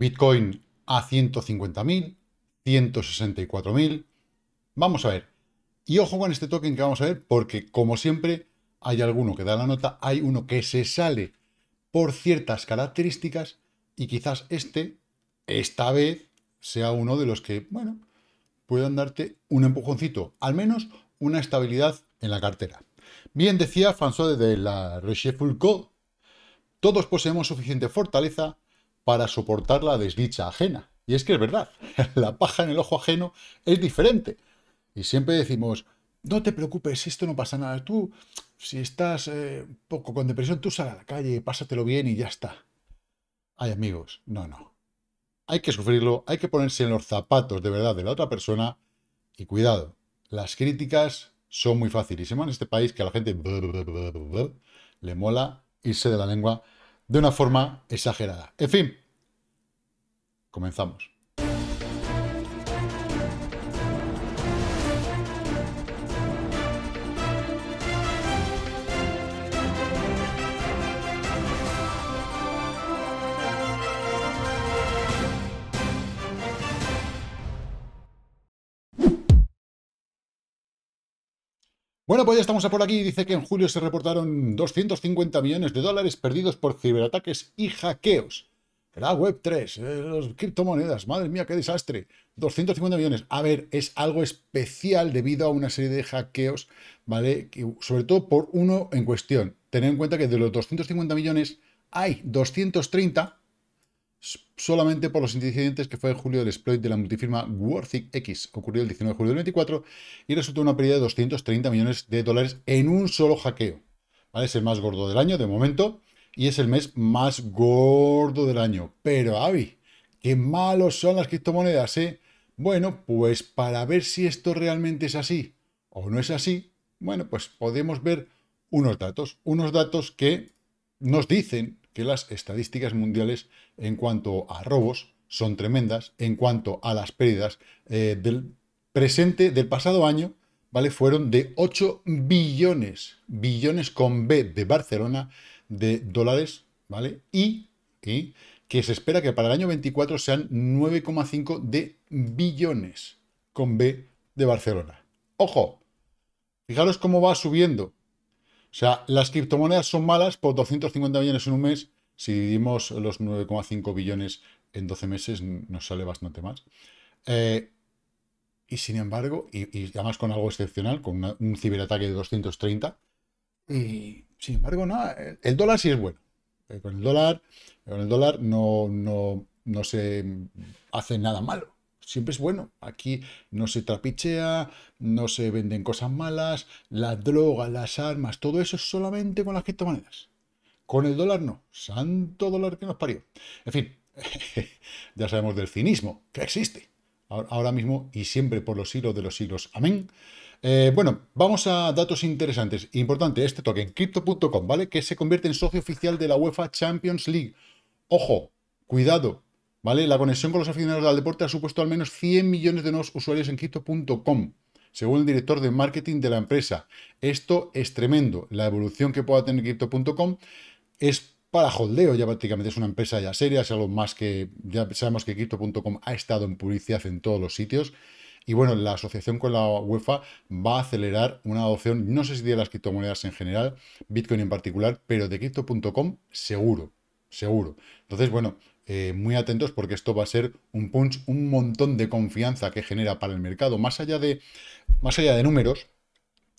Bitcoin a 150.000, 164.000. Vamos a ver. Y ojo con este token que vamos a ver porque, como siempre, hay alguno que da la nota, hay uno que se sale por ciertas características y quizás este, esta vez, sea uno de los que, bueno, puedan darte un empujoncito, al menos una estabilidad en la cartera. Bien decía François de la Rochefoucauld, todos poseemos suficiente fortaleza para soportar la desdicha ajena. Y es que es verdad, la paja en el ojo ajeno es diferente. Y siempre decimos, no te preocupes, esto no pasa nada. Tú, si estás eh, poco con depresión, tú sal a la calle, pásatelo bien y ya está. Ay, amigos, no, no. Hay que sufrirlo, hay que ponerse en los zapatos de verdad de la otra persona. Y cuidado, las críticas son muy facilísimas en este país que a la gente le mola irse de la lengua de una forma exagerada. En fin, comenzamos. Bueno, pues ya estamos a por aquí. Dice que en julio se reportaron 250 millones de dólares perdidos por ciberataques y hackeos. La Web3, las criptomonedas, madre mía, qué desastre. 250 millones. A ver, es algo especial debido a una serie de hackeos, ¿vale? sobre todo por uno en cuestión. Tened en cuenta que de los 250 millones hay 230 solamente por los incidentes que fue en julio del exploit de la multifirma worthy X, ocurrió el 19 de julio del 24, y resultó una pérdida de 230 millones de dólares en un solo hackeo. ¿Vale? Es el más gordo del año de momento, y es el mes más gordo del año. Pero, Avi, qué malos son las criptomonedas, ¿eh? Bueno, pues para ver si esto realmente es así o no es así, bueno, pues podemos ver unos datos, unos datos que nos dicen las estadísticas mundiales en cuanto a robos son tremendas, en cuanto a las pérdidas eh, del presente, del pasado año, ¿vale? Fueron de 8 billones, billones con B de Barcelona de dólares, ¿vale? Y, y que se espera que para el año 24 sean 9,5 de billones con B de Barcelona. ¡Ojo! Fijaros cómo va subiendo o sea, las criptomonedas son malas por 250 millones en un mes. Si dividimos los 9,5 billones en 12 meses, nos sale bastante más. Eh, y sin embargo, y, además con algo excepcional, con un ciberataque de 230, y sin embargo, nada, el, dólar sí es bueno. Eh, con el dólar, con el dólar no se hace nada malo siempre es bueno. Aquí no se trapichea, no se venden cosas malas, la drogas, las armas, todo eso es solamente con las criptomonedas. Con el dólar no. Santo dólar que nos parió. En fin, ya sabemos del cinismo que existe ahora mismo y siempre por los siglos de los siglos. Amén. Eh, bueno, vamos a datos interesantes. Importante, este token, crypto.com, ¿vale? Que se convierte en socio oficial de la UEFA Champions League. Ojo, cuidado, ¿vale? La conexión con los aficionados del deporte ha supuesto al menos 100 millones de nuevos usuarios en Crypto.com, según el director de marketing de la empresa. Esto es tremendo. La evolución que pueda tener Crypto.com es para holdeo, ya prácticamente es una empresa ya seria, es algo más que ya sabemos que Crypto.com ha estado en publicidad en todos los sitios. Y bueno, la asociación con la UEFA va a acelerar una adopción, no sé si de las criptomonedas en general, Bitcoin en particular, pero de Crypto.com seguro, seguro. Entonces, bueno, eh, muy atentos porque esto va a ser un punch, un montón de confianza que genera para el mercado. Más allá de, más allá de números,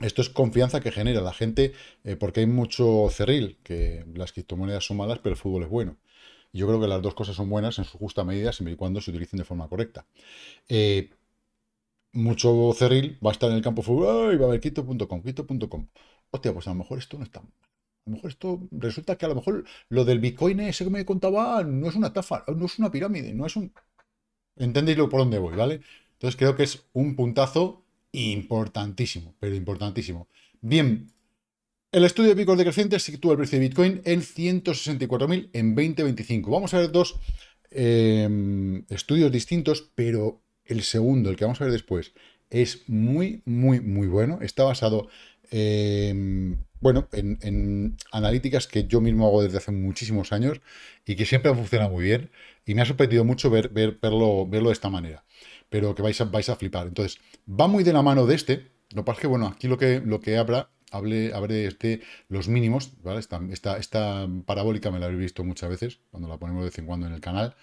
esto es confianza que genera la gente eh, porque hay mucho cerril, que las criptomonedas son malas, pero el fútbol es bueno. Yo creo que las dos cosas son buenas en su justa medida, siempre y cuando se utilicen de forma correcta. Eh, mucho cerril va a estar en el campo fútbol y va a haber quito.com, quito.com. Hostia, pues a lo mejor esto no está mal. A lo mejor esto resulta que a lo mejor lo del Bitcoin ese que me contaba no es una tafa, no es una pirámide, no es un... ¿Entendéis por dónde voy, vale? Entonces creo que es un puntazo importantísimo, pero importantísimo. Bien, el estudio de picos decrecientes sitúa el precio de Bitcoin en 164.000 en 2025. Vamos a ver dos em, estudios distintos, pero el segundo, el que vamos a ver después, es muy, muy, muy bueno. Está basado... en... Em, bueno, en, analíticas que yo mismo hago desde hace muchísimos años y que siempre han funcionado muy bien. Y me ha sorprendido mucho ver, verlo, verlo de esta manera. Pero que vais a, vais a flipar. Entonces, va muy de la mano de este. Lo que pasa es que, bueno, aquí lo que, lo que habrá, hablé, de este, los mínimos, ¿vale? Esta, parabólica me la habéis visto muchas veces, cuando la ponemos de vez en cuando en el canal.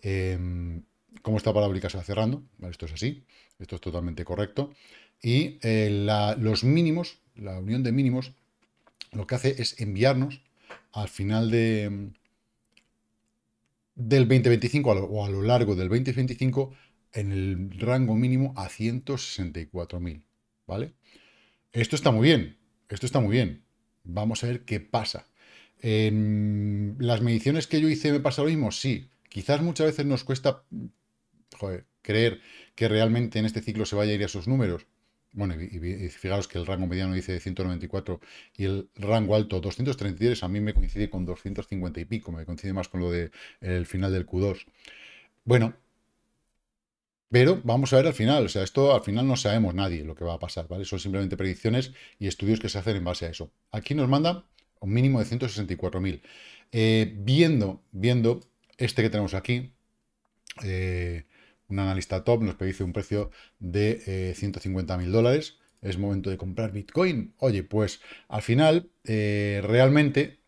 Em, cómo esta parabólica se va cerrando, Esto es así, esto es totalmente correcto. Y eh, los mínimos, la unión de mínimos, lo que hace es enviarnos al final de, del 2025 o a lo largo del 2025 en el rango mínimo a 164.000, ¿vale? Esto está muy bien, esto está muy bien. Vamos a ver qué pasa. En las mediciones que yo hice me pasa lo mismo, sí. Quizás muchas veces nos cuesta creer que realmente en este ciclo se vaya a ir a esos números, bueno, y, fijaros que el rango mediano dice 194 y el rango alto 233, a mí me coincide con 250 y pico, me coincide más con lo del final del Q2. Bueno, pero vamos a ver al final, o sea, esto al final no sabemos nadie lo que va a pasar, ¿vale? Son simplemente predicciones y estudios que se hacen en base a eso. Aquí nos manda un mínimo de 164.000. Eh, viendo, viendo este que tenemos aquí, eh, un analista top nos pedice un precio de eh, 150 dólares. Es momento de comprar Bitcoin. Oye, pues al final, eh, realmente,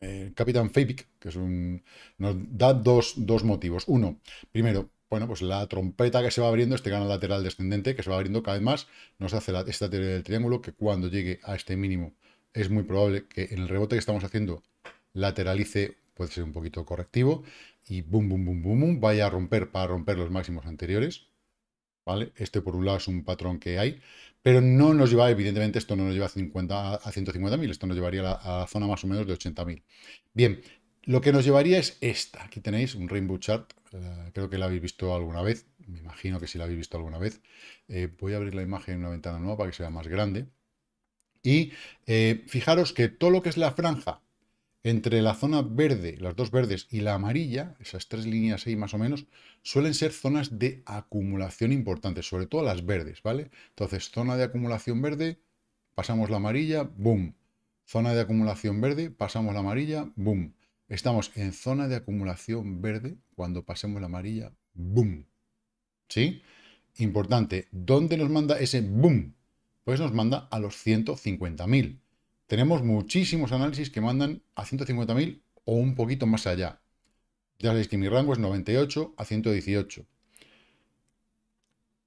eh, Capitán Fabic, que es un. nos da dos, motivos. Uno, primero, bueno, pues la trompeta que se va abriendo, este canal lateral descendente que se va abriendo cada vez más, nos hace esta teoría del triángulo que cuando llegue a este mínimo es muy probable que en el rebote que estamos haciendo lateralice, puede ser un poquito correctivo, y boom, boom, boom, boom, boom, vaya a romper para romper los máximos anteriores. ¿Vale? Este por un lado es un patrón que hay, pero no nos lleva, evidentemente esto no nos lleva a, 50, a 150.000, esto nos llevaría a la, zona más o menos de 80.000. Bien, lo que nos llevaría es esta. Aquí tenéis un Rainbow Chart, eh, creo que la habéis visto alguna vez, me imagino que sí la habéis visto alguna vez. Eh, voy a abrir la imagen en una ventana nueva para que sea más grande. Y eh, fijaros que todo lo que es la franja entre la zona verde, las dos verdes y la amarilla, esas tres líneas ahí más o menos, suelen ser zonas de acumulación importantes, sobre todo las verdes, ¿vale? Entonces, zona de acumulación verde, pasamos la amarilla, boom. Zona de acumulación verde, pasamos la amarilla, boom. Estamos en zona de acumulación verde cuando pasemos la amarilla, boom. ¿Sí? Importante, ¿dónde nos manda ese boom? Pues nos manda a los 150.000 tenemos muchísimos análisis que mandan a 150.000 o un poquito más allá. Ya sabéis que mi rango es 98 a 118.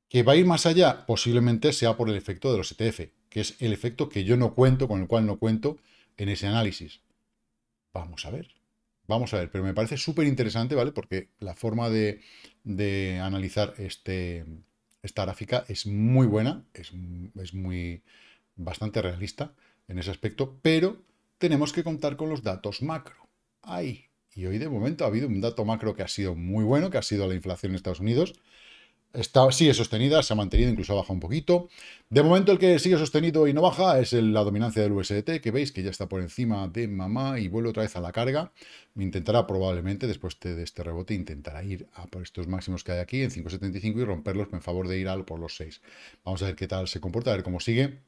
¿Que va a ir más allá? Posiblemente sea por el efecto de los ETF, que es el efecto que yo no cuento, con el cual no cuento en ese análisis. Vamos a ver. Vamos a ver, pero me parece súper interesante, ¿vale? Porque la forma de, analizar este, esta gráfica es muy buena, es, es muy bastante realista en ese aspecto, pero tenemos que contar con los datos macro. Ahí. Y hoy de momento ha habido un dato macro que ha sido muy bueno, que ha sido la inflación en Estados Unidos. Está, sigue sostenida, se ha mantenido, incluso ha bajado un poquito. De momento el que sigue sostenido y no baja es la dominancia del USDT, que veis que ya está por encima de mamá y vuelve otra vez a la carga. Intentará probablemente, después de este rebote, intentará ir a por estos máximos que hay aquí en 5.75 y romperlos en favor de ir al por los 6. Vamos a ver qué tal se comporta, a ver cómo sigue.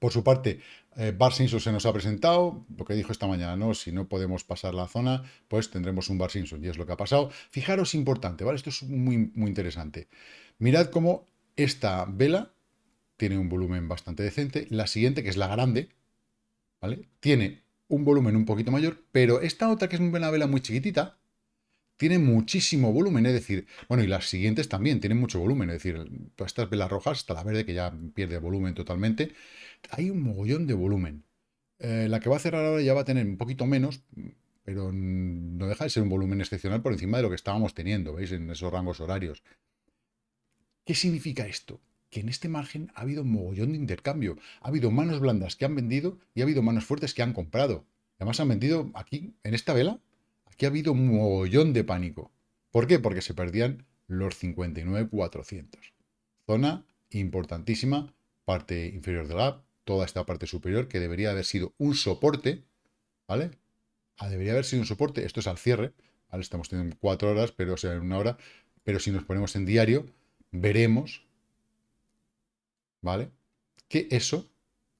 Por su parte, eh, Bar Simpson se nos ha presentado, lo que dijo esta mañana, ¿no? Si no podemos pasar la zona, pues tendremos un Bar Simpson, y es lo que ha pasado. Fijaros, importante, ¿vale? Esto es muy, muy interesante. Mirad cómo esta vela tiene un volumen bastante decente, la siguiente, que es la grande, ¿vale? Tiene un volumen un poquito mayor, pero esta otra, que es una vela muy chiquitita, tiene muchísimo volumen, es decir, bueno, y las siguientes también tienen mucho volumen, es decir, estas velas rojas hasta la verde que ya pierde volumen totalmente, hay un mogollón de volumen. Eh, la que va a cerrar ahora ya va a tener un poquito menos, pero no deja de ser un volumen excepcional por encima de lo que estábamos teniendo, ¿veis? En esos rangos horarios. ¿Qué significa esto? que en este margen ha habido un mogollón de intercambio. Ha habido manos blandas que han vendido y ha habido manos fuertes que han comprado. Además han vendido aquí, en esta vela, que ha habido un mogollón de pánico. ¿Por qué? Porque se perdían los 59,400. Zona importantísima, parte inferior de la toda esta parte superior que debería haber sido un soporte, ¿vale? Ah, debería haber sido un soporte, esto es al cierre, ¿vale? Estamos teniendo cuatro horas, pero sea, en una hora, pero si nos ponemos en diario, veremos, ¿vale? Que eso,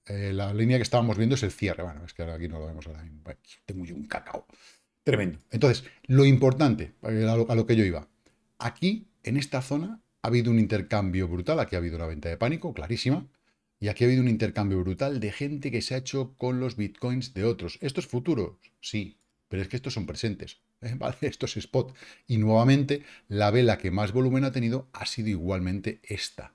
eh, la línea que estábamos viendo es el cierre, bueno, es que ahora aquí no lo vemos ahora mismo, tengo yo un cacao. Tremendo. Entonces, lo importante, eh, a lo, que yo iba, aquí, en esta zona, ha habido un intercambio brutal, aquí ha habido una venta de pánico, clarísima, y aquí ha habido un intercambio brutal de gente que se ha hecho con los bitcoins de otros. ¿Estos futuros? Sí, pero es que estos son presentes. ¿eh? Vale, esto es spot. Y nuevamente, la vela que más volumen ha tenido ha sido igualmente esta.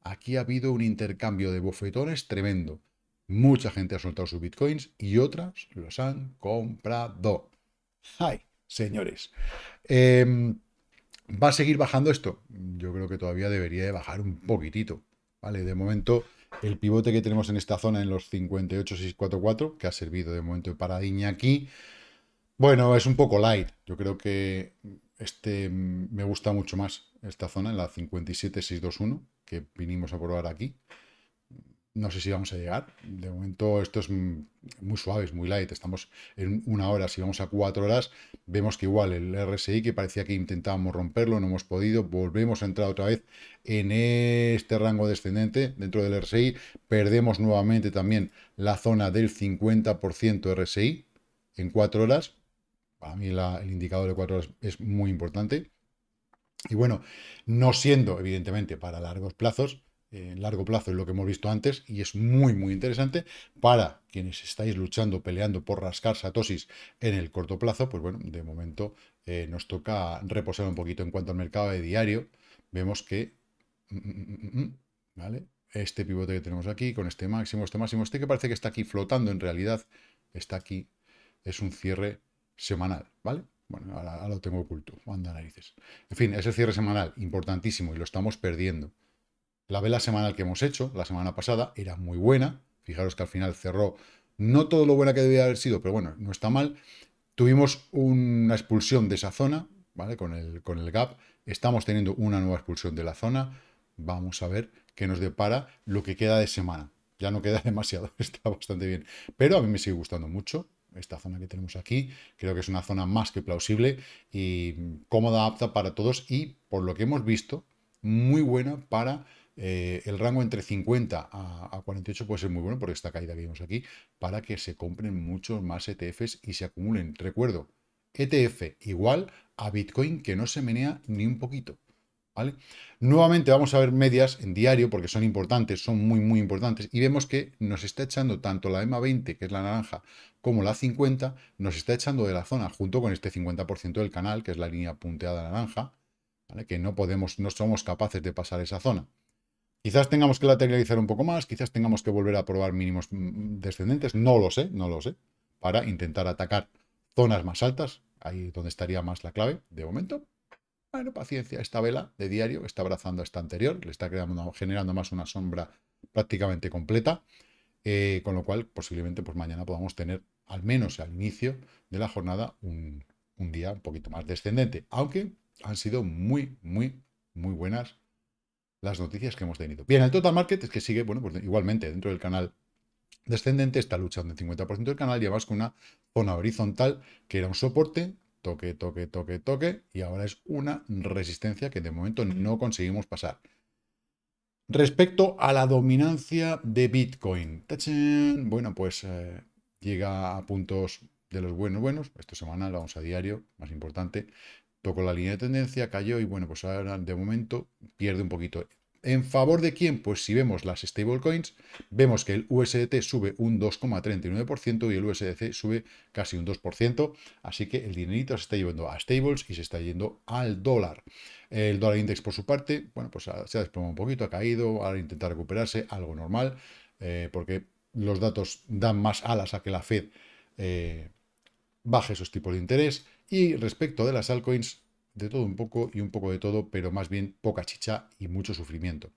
Aquí ha habido un intercambio de bofetones tremendo. Mucha gente ha soltado sus bitcoins y otras los han comprado. ¡Ay, señores! Em, ¿Va a seguir bajando esto? Yo creo que todavía debería de bajar un poquitito. ¿vale? De momento, el pivote que tenemos en esta zona en los 58,644, que ha servido de momento de paradiña aquí, bueno, es un poco light. Yo creo que este mm, me gusta mucho más esta zona, en la 57,621, que vinimos a probar aquí. No sé si vamos a llegar. De momento esto es mm, muy suave, es muy light. Estamos en una hora, si vamos a cuatro horas, vemos que igual el RSI, que parecía que intentábamos romperlo, no hemos podido. Volvemos a entrar otra vez en este rango descendente dentro del RSI. Perdemos nuevamente también la zona del 50% RSI en cuatro horas. Para mí el indicador de cuatro horas es muy importante. Y bueno, no siendo evidentemente para largos plazos, en largo plazo es lo que hemos visto antes y es muy muy interesante para quienes estáis luchando, peleando por rascar satosis en el corto plazo, pues bueno, de momento eh, nos toca reposar un poquito en cuanto al mercado de diario. Vemos que, mm, mm, mm, ¿vale? Este pivote que tenemos aquí, con este máximo, este máximo, este que parece que está aquí flotando, en realidad está aquí, es un cierre semanal, ¿vale? Bueno, ahora, lo tengo oculto, anda narices. En fin, es el cierre semanal, importantísimo, y lo estamos perdiendo. La vela semanal que hemos hecho la semana pasada era muy buena. Fijaros que al final cerró no todo lo buena que debía haber sido, pero bueno, no está mal. Tuvimos una expulsión de esa zona, ¿vale? Con el, con el gap. Estamos teniendo una nueva expulsión de la zona. Vamos a ver qué nos depara lo que queda de semana. Ya no queda demasiado, está bastante bien. Pero a mí me sigue gustando mucho esta zona que tenemos aquí. Creo que es una zona más que plausible y cómoda, apta para todos y, por lo que hemos visto, muy buena para eh, el rango entre 50 a, 48 puede ser muy bueno porque esta caída que vimos aquí, para que se compren muchos más ETFs y se acumulen. Recuerdo, ETF igual a Bitcoin que no se menea ni un poquito. ¿Vale? Nuevamente vamos a ver medias en diario porque son importantes, son muy, muy importantes. Y vemos que nos está echando tanto la EMA 20, que es la naranja, como la 50, nos está echando de la zona junto con este 50% del canal, que es la línea punteada naranja, ¿vale? que no podemos, no somos capaces de pasar esa zona. Quizás tengamos que lateralizar un poco más, quizás tengamos que volver a probar mínimos mm, mm, descendentes, no lo sé, no lo sé, para intentar atacar zonas más altas, ahí donde estaría más la clave de momento. Bueno, paciencia, esta vela de diario está abrazando a esta anterior, le está generando más una sombra prácticamente completa, eh, con lo cual posiblemente por pues, mañana podamos tener, al menos al inicio de la jornada, un, un día un poquito más descendente, aunque han sido muy, muy, muy buenas las noticias que hemos tenido. Bien, el total market es que sigue, bueno, pues igualmente dentro del canal descendente, está luchando el 50% del canal y con una zona horizontal que era un soporte, toque, toque, toque, toque, y ahora es una resistencia que de momento no conseguimos pasar. Respecto a la dominancia de Bitcoin, bueno, pues eh, llega a puntos de los buenos, buenos, semana semanal, vamos a diario, más importante, tocó la línea de tendencia, cayó y bueno, pues ahora de momento pierde un poquito. ¿En favor de quién? Pues si vemos las stablecoins, vemos que el USDT sube un 2,39% y el USDC sube casi un 2%, así que el dinerito se está llevando a stables y se está yendo al dólar. El dólar index por su parte, bueno, pues se ha desplomado un poquito, ha caído, ahora intenta recuperarse, algo normal, eh, porque los datos dan más alas a que la Fed eh, baje sus tipos de interés. Y respecto de las altcoins, de todo un poco y un poco de todo, pero más bien poca chicha y mucho sufrimiento.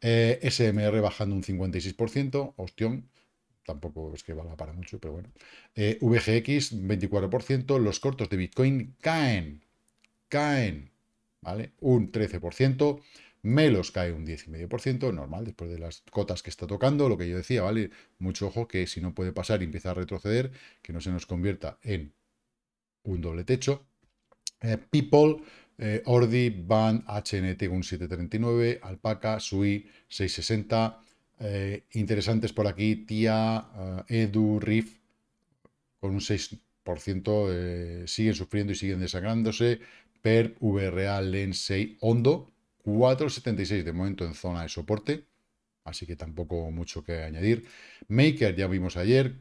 Eh, SMR bajando un 56%, Ostión tampoco es que valga para mucho, pero bueno. Eh, VGX 24%, los cortos de Bitcoin caen, caen, ¿vale? Un 13%. Melos cae un 10,5%, normal, después de las cotas que está tocando, lo que yo decía, ¿vale? Mucho ojo que si no puede pasar y empieza a retroceder, que no se nos convierta en un doble techo. Eh, People, eh, Ordi, Van, HNT un 7.39. Alpaca, Sui 660. Eh, interesantes por aquí, TIA, Edu, Riff, con un 6% siguen sufriendo y siguen desangrándose. PER, VRA, 6 Hondo, 4,76 de momento en zona de soporte, así que tampoco mucho que añadir. Maker, ya vimos ayer,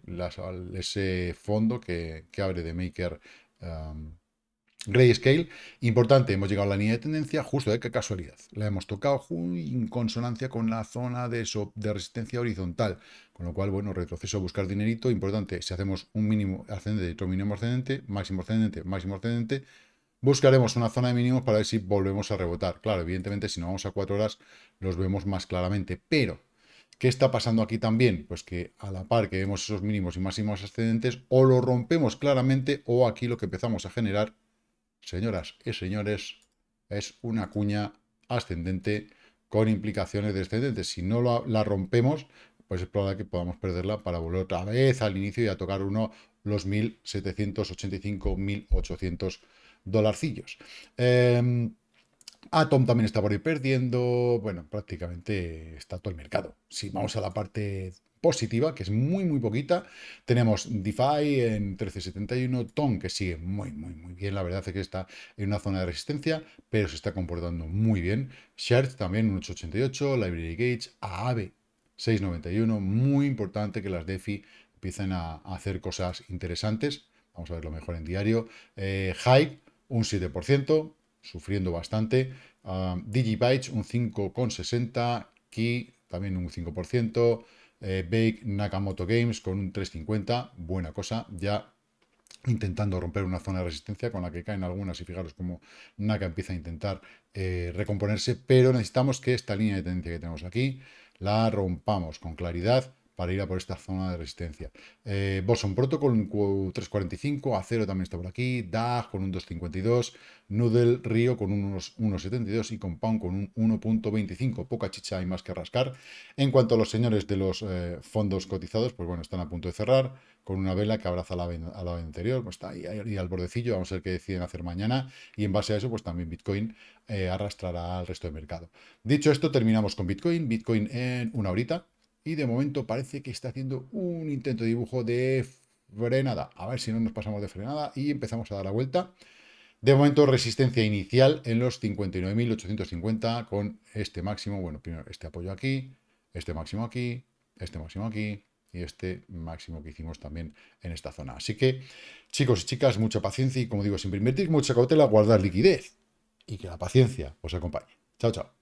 ese fondo que, que abre de Maker Um, gray scale Importante, hemos llegado a la línea de tendencia, justo de ¿eh? qué casualidad. La hemos tocado en consonancia con la zona de, de resistencia horizontal. Con lo cual, bueno, retroceso, a buscar dinerito. Importante, si hacemos un mínimo ascendente, otro mínimo ascendente, máximo ascendente, máximo ascendente, buscaremos una zona de mínimos para ver si volvemos a rebotar. Claro, evidentemente, si no vamos a cuatro horas, los vemos más claramente. Pero ¿Qué está pasando aquí también? Pues que a la par que vemos esos mínimos y máximos ascendentes, o lo rompemos claramente, o aquí lo que empezamos a generar, señoras y señores, es una cuña ascendente con implicaciones descendentes. Si no la, rompemos, pues es probable que podamos perderla para volver otra vez al inicio y a tocar uno los 1.785, 1.800 dolarcillos. Em, Atom también está por ir perdiendo. Bueno, prácticamente está todo el mercado. Si vamos a la parte positiva, que es muy, muy poquita, tenemos DeFi en 1371, TON, que sigue muy, muy, muy bien. La verdad es que está en una zona de resistencia, pero se está comportando muy bien. Shirt también, un 888, Library Gauge, Aave, 691. Muy importante que las DeFi empiecen a, hacer cosas interesantes. Vamos a verlo mejor en diario. Eh, Hype, un 7% sufriendo bastante. Ah, Digibytes un 5,60, Key también un 5%, eh, Bake Nakamoto Games con un 3,50, buena cosa, ya intentando romper una zona de resistencia con la que caen algunas y fijaros como Naka empieza a intentar eh, recomponerse, pero necesitamos que esta línea de tendencia que tenemos aquí la rompamos con claridad para ir a por esta zona de resistencia. Boson Protocol, un 3.45, Acero también está por aquí, DAG con un 2.52, Noodle Río con unos 1.72 y Compound con un 1.25. Poca chicha hay más que rascar. En cuanto a los señores de los eh, fondos cotizados, pues bueno, están a punto de cerrar con una vela que abraza a la, vela anterior, pues está ahí, al bordecillo, vamos a ver qué deciden hacer mañana y en base a eso, pues también Bitcoin eh, arrastrará al resto del mercado. Dicho esto, terminamos con Bitcoin. Bitcoin en una horita, y de momento parece que está haciendo un intento de dibujo de frenada. A ver si no nos pasamos de frenada y empezamos a dar la vuelta. De momento, resistencia inicial en los 59.850 con este máximo. Bueno, primero este apoyo aquí, este máximo aquí, este máximo aquí y este máximo que hicimos también en esta zona. Así que, chicos y chicas, mucha paciencia y, como digo, siempre invertir mucha cautela, guardar liquidez y que la paciencia os acompañe. Chao, chao.